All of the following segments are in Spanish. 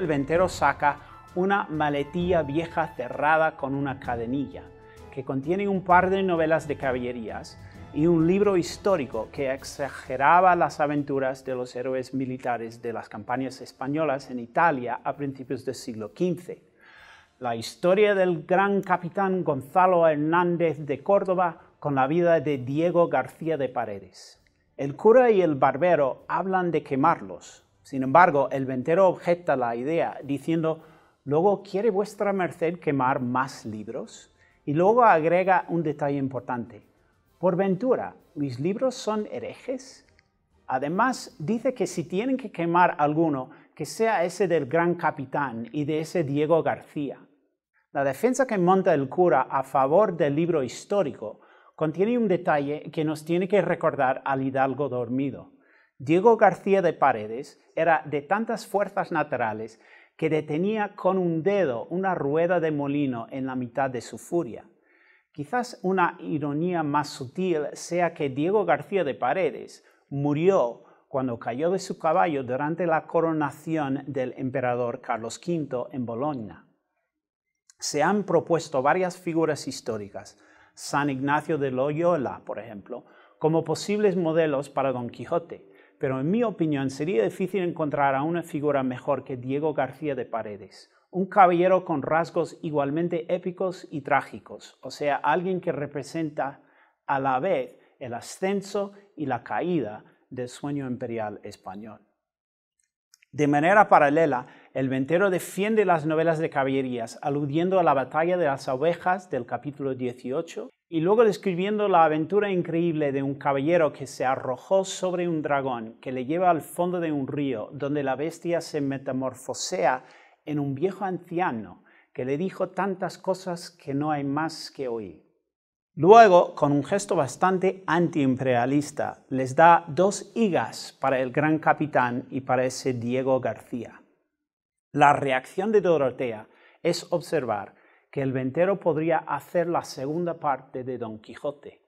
El ventero saca una maletilla vieja cerrada con una cadenilla, que contiene un par de novelas de caballerías y un libro histórico que exageraba las aventuras de los héroes militares de las campañas españolas en Italia a principios del siglo XV. La historia del gran capitán Gonzalo Hernández de Córdoba con la vida de Diego García de Paredes. El cura y el barbero hablan de quemarlos, sin embargo, el ventero objeta la idea diciendo, luego quiere vuestra merced quemar más libros. Y luego agrega un detalle importante. Por ventura, mis libros son herejes. Además, dice que si tienen que quemar alguno, que sea ese del gran capitán y de ese Diego García. La defensa que monta el cura a favor del libro histórico contiene un detalle que nos tiene que recordar al hidalgo dormido. Diego García de Paredes era de tantas fuerzas naturales que detenía con un dedo una rueda de molino en la mitad de su furia. Quizás una ironía más sutil sea que Diego García de Paredes murió cuando cayó de su caballo durante la coronación del emperador Carlos V en Bolonia. Se han propuesto varias figuras históricas, San Ignacio de Loyola, por ejemplo, como posibles modelos para Don Quijote pero en mi opinión sería difícil encontrar a una figura mejor que Diego García de Paredes, un caballero con rasgos igualmente épicos y trágicos, o sea, alguien que representa a la vez el ascenso y la caída del sueño imperial español. De manera paralela, el ventero defiende las novelas de caballerías, aludiendo a la batalla de las ovejas del capítulo 18 y luego describiendo la aventura increíble de un caballero que se arrojó sobre un dragón que le lleva al fondo de un río donde la bestia se metamorfosea en un viejo anciano que le dijo tantas cosas que no hay más que oír. Luego, con un gesto bastante antiimperialista, les da dos higas para el gran capitán y para ese Diego García. La reacción de Dorotea es observar que el ventero podría hacer la segunda parte de Don Quijote.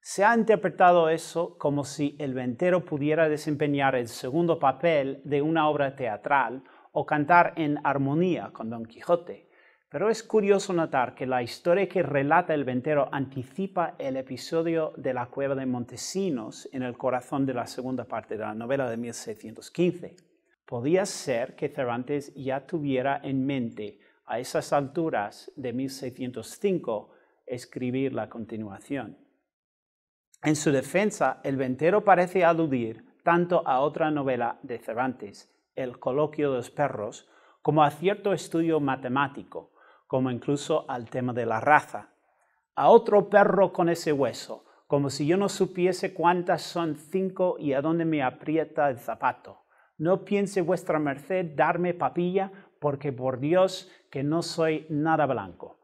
Se ha interpretado eso como si el ventero pudiera desempeñar el segundo papel de una obra teatral o cantar en armonía con Don Quijote. Pero es curioso notar que la historia que relata el ventero anticipa el episodio de la cueva de Montesinos en el corazón de la segunda parte de la novela de 1615. Podía ser que Cervantes ya tuviera en mente a esas alturas de 1605 escribir la continuación. En su defensa, el ventero parece aludir tanto a otra novela de Cervantes, El coloquio de los perros, como a cierto estudio matemático, como incluso al tema de la raza. A otro perro con ese hueso, como si yo no supiese cuántas son cinco y a dónde me aprieta el zapato. No piense vuestra merced darme papilla porque por Dios que no soy nada blanco.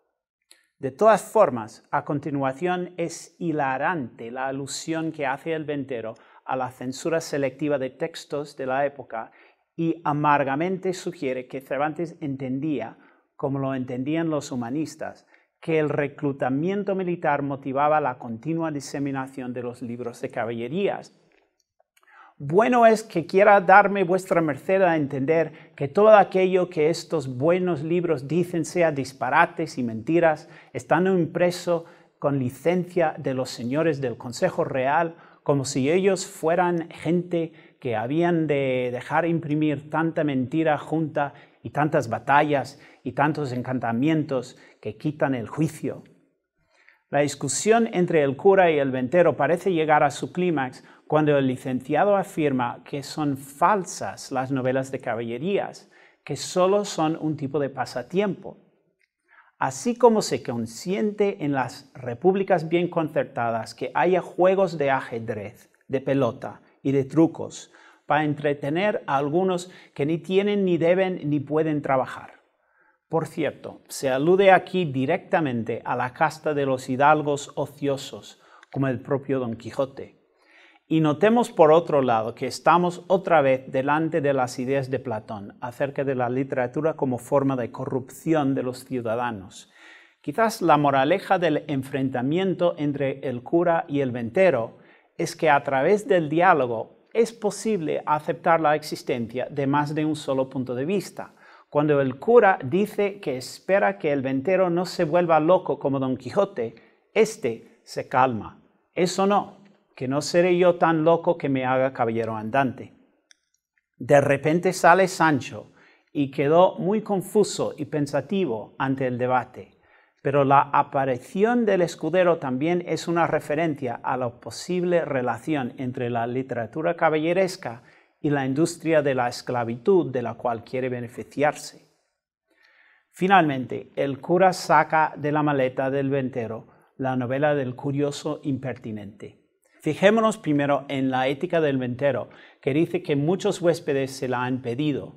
De todas formas, a continuación es hilarante la alusión que hace el ventero a la censura selectiva de textos de la época y amargamente sugiere que Cervantes entendía, como lo entendían los humanistas, que el reclutamiento militar motivaba la continua diseminación de los libros de caballerías bueno es que quiera darme vuestra merced a entender que todo aquello que estos buenos libros dicen sea disparates y mentiras, estando impreso con licencia de los señores del Consejo Real, como si ellos fueran gente que habían de dejar imprimir tanta mentira junta y tantas batallas y tantos encantamientos que quitan el juicio. La discusión entre el cura y el ventero parece llegar a su clímax cuando el licenciado afirma que son falsas las novelas de caballerías, que solo son un tipo de pasatiempo. Así como se consiente en las repúblicas bien concertadas que haya juegos de ajedrez, de pelota y de trucos para entretener a algunos que ni tienen, ni deben, ni pueden trabajar. Por cierto, se alude aquí directamente a la casta de los hidalgos ociosos, como el propio Don Quijote, y notemos por otro lado que estamos otra vez delante de las ideas de Platón acerca de la literatura como forma de corrupción de los ciudadanos. Quizás la moraleja del enfrentamiento entre el cura y el ventero es que a través del diálogo es posible aceptar la existencia de más de un solo punto de vista. Cuando el cura dice que espera que el ventero no se vuelva loco como Don Quijote, éste se calma. Eso no, que no seré yo tan loco que me haga caballero andante. De repente sale Sancho y quedó muy confuso y pensativo ante el debate, pero la aparición del escudero también es una referencia a la posible relación entre la literatura caballeresca y la industria de la esclavitud de la cual quiere beneficiarse. Finalmente, el cura saca de la maleta del ventero la novela del curioso impertinente. Fijémonos primero en la ética del ventero, que dice que muchos huéspedes se la han pedido,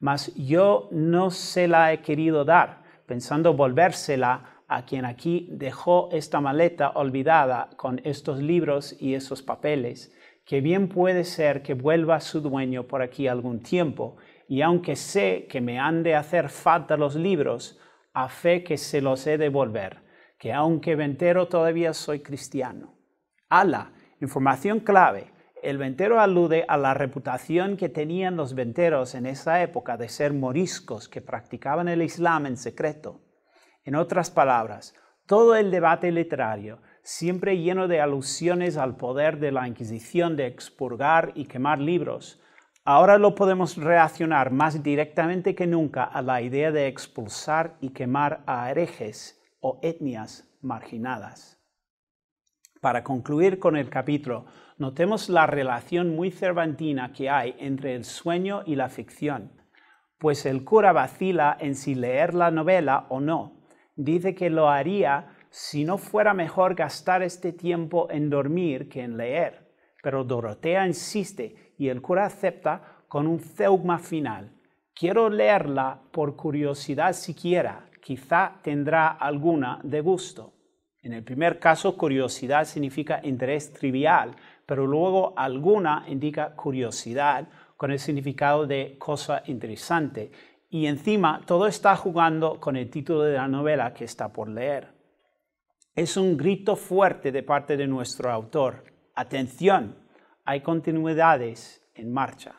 mas yo no se la he querido dar, pensando volvérsela a quien aquí dejó esta maleta olvidada con estos libros y esos papeles, que bien puede ser que vuelva su dueño por aquí algún tiempo, y aunque sé que me han de hacer falta los libros, a fe que se los he de volver, que aunque ventero todavía soy cristiano. Ala, Información clave. El ventero alude a la reputación que tenían los venteros en esa época de ser moriscos que practicaban el Islam en secreto. En otras palabras, todo el debate literario, siempre lleno de alusiones al poder de la Inquisición de expurgar y quemar libros, ahora lo podemos reaccionar más directamente que nunca a la idea de expulsar y quemar a herejes o etnias marginadas. Para concluir con el capítulo, notemos la relación muy cervantina que hay entre el sueño y la ficción, pues el cura vacila en si leer la novela o no. Dice que lo haría si no fuera mejor gastar este tiempo en dormir que en leer. Pero Dorotea insiste y el cura acepta con un zeugma final. Quiero leerla por curiosidad siquiera, quizá tendrá alguna de gusto. En el primer caso, curiosidad significa interés trivial, pero luego alguna indica curiosidad con el significado de cosa interesante. Y encima todo está jugando con el título de la novela que está por leer. Es un grito fuerte de parte de nuestro autor. Atención, hay continuidades en marcha.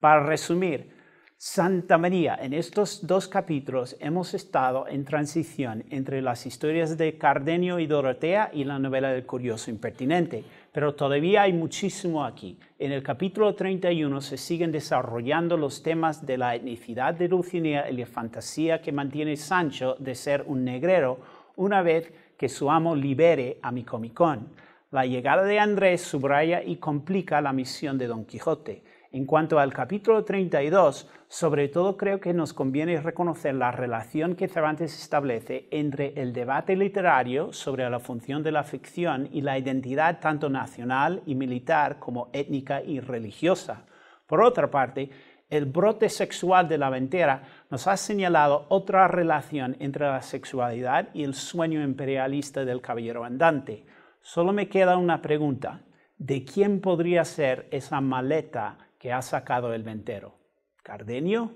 Para resumir, Santa María. En estos dos capítulos hemos estado en transición entre las historias de Cardenio y Dorotea y la novela del Curioso Impertinente, pero todavía hay muchísimo aquí. En el capítulo 31 se siguen desarrollando los temas de la etnicidad de Dulcinea y la fantasía que mantiene Sancho de ser un negrero una vez que su amo libere a Micomicón. La llegada de Andrés subraya y complica la misión de Don Quijote en cuanto al capítulo 32, sobre todo creo que nos conviene reconocer la relación que Cervantes establece entre el debate literario sobre la función de la ficción y la identidad tanto nacional y militar como étnica y religiosa. Por otra parte, el brote sexual de la ventera nos ha señalado otra relación entre la sexualidad y el sueño imperialista del caballero andante. Solo me queda una pregunta. ¿De quién podría ser esa maleta ha sacado el ventero. Cardenio,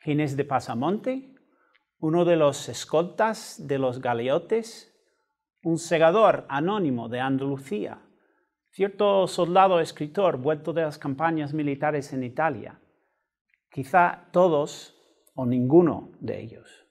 Ginés de Pasamonte, uno de los escoltas de los galeotes, un segador anónimo de Andalucía, cierto soldado escritor vuelto de las campañas militares en Italia, quizá todos o ninguno de ellos.